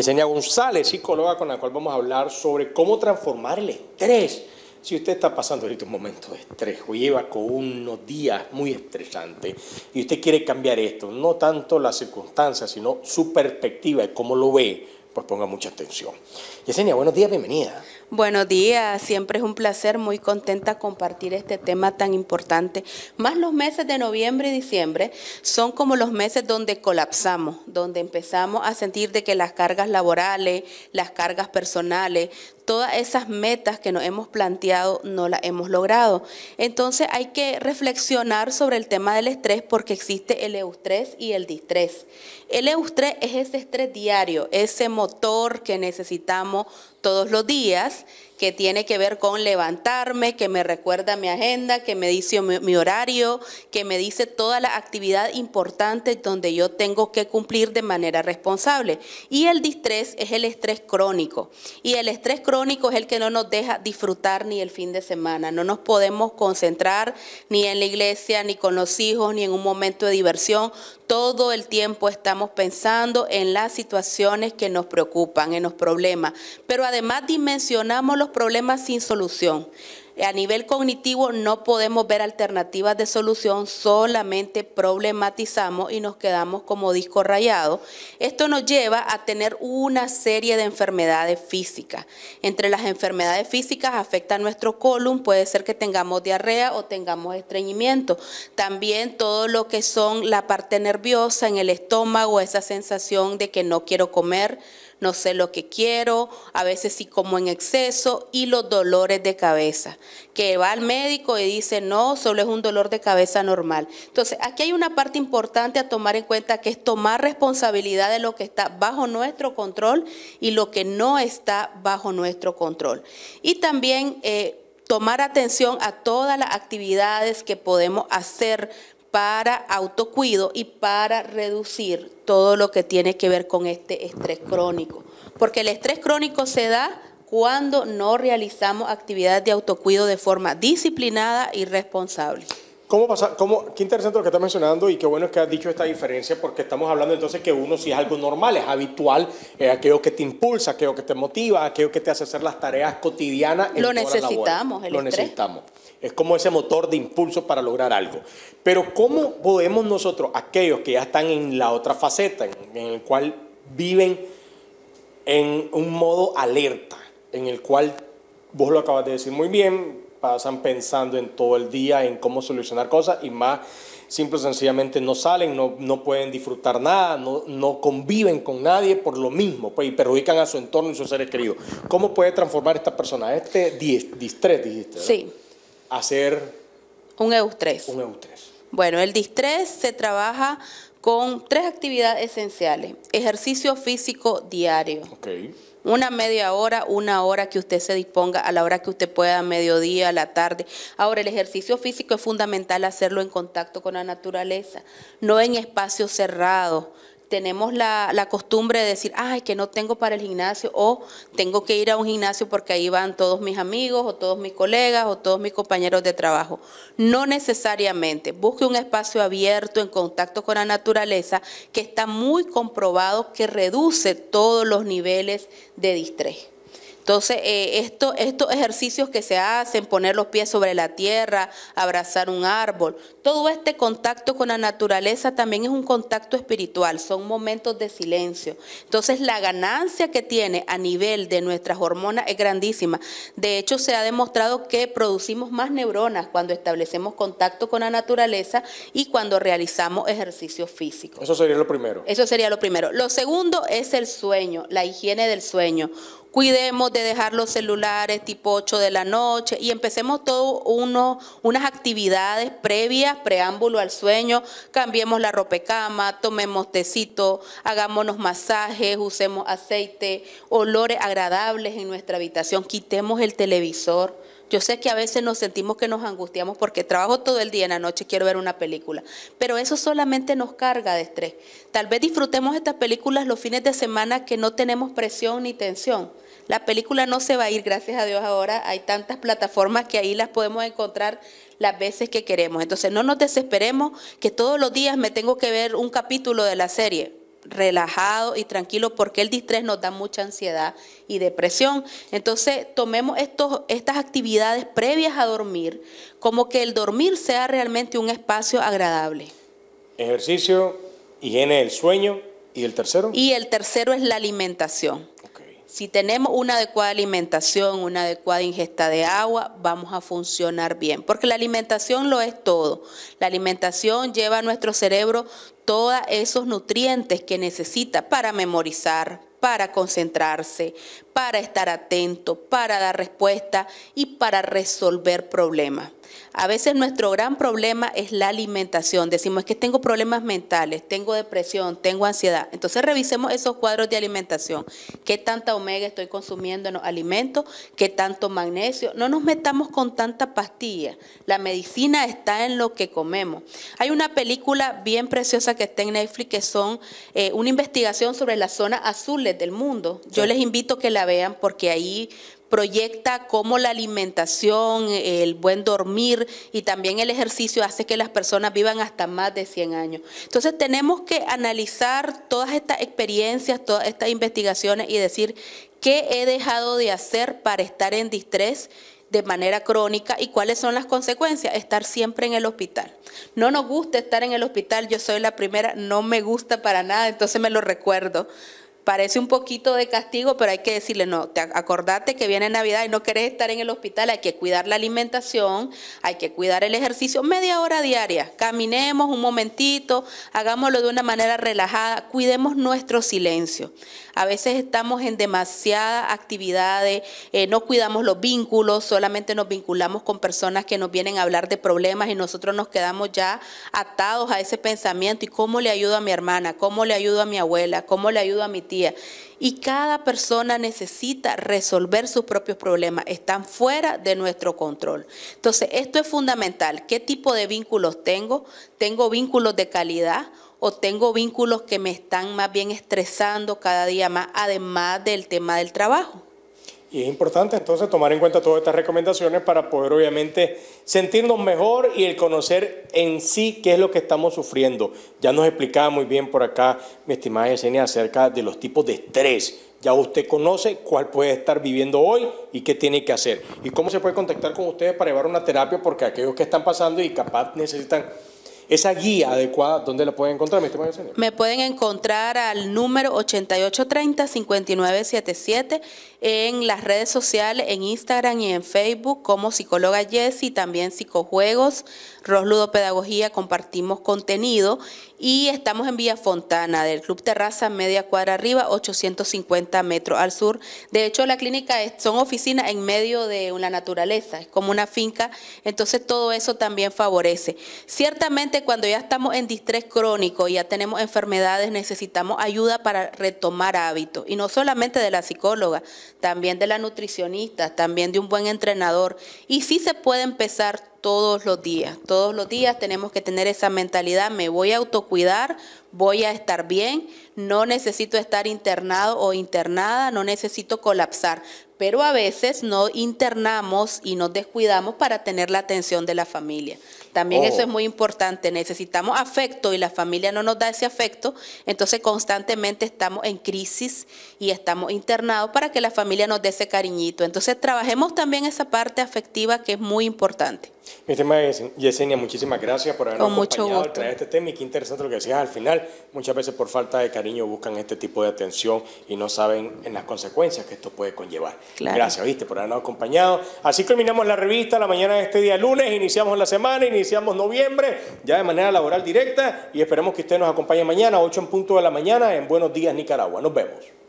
Yesenia González, psicóloga con la cual vamos a hablar sobre cómo transformar el estrés. Si usted está pasando ahorita un momento de estrés o lleva con unos días muy estresantes y usted quiere cambiar esto, no tanto las circunstancias, sino su perspectiva y cómo lo ve, pues ponga mucha atención. Yesenia, buenos días, bienvenida. Buenos días, siempre es un placer, muy contenta compartir este tema tan importante. Más los meses de noviembre y diciembre son como los meses donde colapsamos, donde empezamos a sentir de que las cargas laborales, las cargas personales, todas esas metas que nos hemos planteado no las hemos logrado. Entonces hay que reflexionar sobre el tema del estrés porque existe el eustrés y el distrés. El eustrés es ese estrés diario, ese motor que necesitamos todos los días que tiene que ver con levantarme, que me recuerda mi agenda, que me dice mi, horario, que me dice toda la actividad importante donde yo tengo que cumplir de manera responsable. Y el distrés es el estrés crónico. Y el estrés crónico es el que no nos deja disfrutar ni el fin de semana. No nos podemos concentrar ni en la iglesia, ni con los hijos, ni en un momento de diversión. Todo el tiempo estamos pensando en las situaciones que nos preocupan, en los problemas, pero además dimensionamos los problemas sin solución. A nivel cognitivo no podemos ver alternativas de solución, solamente problematizamos y nos quedamos como disco rayado. Esto nos lleva a tener una serie de enfermedades físicas. Entre las enfermedades físicas afecta nuestro colon, puede ser que tengamos diarrea o tengamos estreñimiento. También todo lo que son la parte nerviosa en el estómago, esa sensación de que no quiero comer, no sé lo que quiero, a veces sí como en exceso y los dolores de cabeza, que va al médico y dice, no, solo es un dolor de cabeza normal. Entonces, aquí hay una parte importante a tomar en cuenta que es tomar responsabilidad de lo que está bajo nuestro control y lo que no está bajo nuestro control. Y también... Eh, tomar atención a todas las actividades que podemos hacer para autocuido y para reducir todo lo que tiene que ver con este estrés crónico. Porque el estrés crónico se da cuando no realizamos actividades de autocuido de forma disciplinada y responsable. ¿Cómo pasa? Cómo, qué interesante lo que estás mencionando y qué bueno es que has dicho esta diferencia porque estamos hablando entonces que uno si es algo normal, es habitual, es aquello que te impulsa, aquello que te motiva, aquello que te hace hacer las tareas cotidianas. En lo necesitamos, Lo necesitamos. Es como ese motor de impulso para lograr algo. Pero ¿cómo podemos nosotros, aquellos que ya están en la otra faceta, en el cual viven en un modo alerta, en el cual vos lo acabas de decir muy bien, pasan pensando en todo el día, en cómo solucionar cosas y más simple sencillamente no salen, no, no pueden disfrutar nada, no, no conviven con nadie por lo mismo pues, y perjudican a su entorno y sus seres queridos. ¿Cómo puede transformar esta persona? Este distrés, dijiste. Sí. Hacer... Un eustrés. Un eustrés. Bueno, el distrés se trabaja con tres actividades esenciales. Ejercicio físico diario. Una media hora, una hora que usted se disponga, a la hora que usted pueda, mediodía, la tarde. Ahora, el ejercicio físico es fundamental hacerlo en contacto con la naturaleza, no en espacios cerrados tenemos la, la, costumbre de decir, ay, que no tengo para el gimnasio o tengo que ir a un gimnasio porque ahí van todos mis amigos o todos mis colegas o todos mis compañeros de trabajo. No necesariamente. Busque un espacio abierto en contacto con la naturaleza que está muy comprobado que reduce todos los niveles de distrés. Entonces, eh, esto, estos ejercicios que se hacen, poner los pies sobre la tierra, abrazar un árbol, todo este contacto con la naturaleza también es un contacto espiritual, son momentos de silencio. Entonces, la ganancia que tiene a nivel de nuestras hormonas es grandísima. De hecho, se ha demostrado que producimos más neuronas cuando establecemos contacto con la naturaleza y cuando realizamos ejercicios físicos. Eso sería lo primero. Eso sería lo primero. Lo segundo es el sueño, la higiene del sueño cuidemos de dejar los celulares tipo 8 de la noche y empecemos todo uno, unas actividades previas, preámbulo al sueño, cambiemos la ropa cama, tomemos tecito, hagámonos masajes, usemos aceite, olores agradables en nuestra habitación, quitemos el televisor. Yo sé que a veces nos sentimos que nos angustiamos porque trabajo todo el día, en la noche quiero ver una película, pero eso solamente nos carga de estrés. Tal vez disfrutemos estas películas los fines de semana que no tenemos presión ni tensión. La película no se va a ir, gracias a Dios ahora hay tantas plataformas que ahí las podemos encontrar las veces que queremos. Entonces no nos desesperemos que todos los días me tengo que ver un capítulo de la serie relajado y tranquilo porque el distrés nos da mucha ansiedad y depresión. Entonces, tomemos estos, estas actividades previas a dormir como que el dormir sea realmente un espacio agradable. Ejercicio, higiene del sueño y el tercero. Y el tercero es la alimentación. Si tenemos una adecuada alimentación, una adecuada ingesta de agua, vamos a funcionar bien, porque la alimentación lo es todo. La alimentación lleva a nuestro cerebro todos esos nutrientes que necesita para memorizar, para concentrarse, para estar atento, para dar respuesta y para resolver problemas. A veces nuestro gran problema es la alimentación. Decimos que tengo problemas mentales, tengo depresión, tengo ansiedad. Entonces revisemos esos cuadros de alimentación. ¿Qué tanta omega estoy consumiendo en los alimentos? ¿Qué tanto magnesio? No nos metamos con tanta pastilla. La medicina está en lo que comemos. Hay una película bien preciosa que está en Netflix que son eh, una investigación sobre las zonas azules del mundo. Yo les invito que la vean porque ahí proyecta cómo la alimentación, el buen dormir y también el ejercicio hace que las personas vivan hasta más de 100 años. Entonces tenemos que analizar todas estas experiencias, todas estas investigaciones y decir qué he dejado de hacer para estar en distrés de manera crónica y cuáles son las consecuencias. Estar siempre en el hospital. No nos gusta estar en el hospital, yo soy la primera, no me gusta para nada, entonces me lo recuerdo parece un poquito de castigo, pero hay que decirle, no, te acordate que viene Navidad y no querés estar en el hospital, hay que cuidar la alimentación, hay que cuidar el ejercicio media hora diaria, caminemos un momentito, hagámoslo de una manera relajada, cuidemos nuestro silencio. A veces estamos en demasiadas actividades, eh, no cuidamos los vínculos, solamente nos vinculamos con personas que nos vienen a hablar de problemas y nosotros nos quedamos ya atados a ese pensamiento y cómo le ayudo a mi hermana, cómo le ayudo a mi abuela, cómo le ayudo a mi y cada persona necesita resolver sus propios problemas. Están fuera de nuestro control. Entonces, esto es fundamental. ¿Qué tipo de vínculos tengo? ¿Tengo vínculos de calidad? o tengo vínculos que me están más bien estresando cada día más, además del tema del trabajo. Y es importante entonces tomar en cuenta todas estas recomendaciones para poder obviamente sentirnos mejor y el conocer en sí qué es lo que estamos sufriendo. Ya nos explicaba muy bien por acá mi estimada Yesenia acerca de los tipos de estrés. Ya usted conoce cuál puede estar viviendo hoy y qué tiene que hacer. Y cómo se puede contactar con ustedes para llevar una terapia porque aquellos que están pasando y capaz necesitan esa guía adecuada, ¿dónde la pueden encontrar, Me pueden encontrar al número 8830-5977 en las redes sociales, en Instagram y en Facebook, como psicóloga Jessie, también psicojuegos, Rosludo Pedagogía, compartimos contenido y estamos en Villa Fontana, del Club Terraza, media cuadra arriba, 850 metros al sur. De hecho, la clínica son oficinas en medio de una naturaleza, es como una finca, entonces todo eso también favorece. Ciertamente, cuando ya estamos en distrés crónico y ya tenemos enfermedades, necesitamos ayuda para retomar hábitos, y no solamente de la psicóloga, también de la nutricionista, también de un buen entrenador. Y sí se puede empezar todos los días. Todos los días tenemos que tener esa mentalidad, me voy a autocuidar, voy a estar bien, no necesito estar internado o internada, no necesito colapsar. Pero a veces no internamos y nos descuidamos para tener la atención de la familia. También eso es oh. muy importante, necesitamos afecto y la familia no nos da ese afecto, entonces constantemente estamos en crisis y estamos internados para que la familia nos dé ese cariñito. Entonces trabajemos también esa parte afectiva que es muy importante. Mi es Yesenia, muchísimas gracias por habernos acompañado mucho este tema y qué interesante lo que decías al final. Muchas veces por falta de cariño buscan este tipo de atención y no saben en las consecuencias que esto puede conllevar. Gracias, viste, por habernos acompañado. Así terminamos la revista la mañana de este día lunes, iniciamos la semana, iniciamos noviembre, ya de manera laboral directa y esperemos que usted nos acompañe mañana, a 8 en punto de la mañana en Buenos Días, Nicaragua. Nos vemos.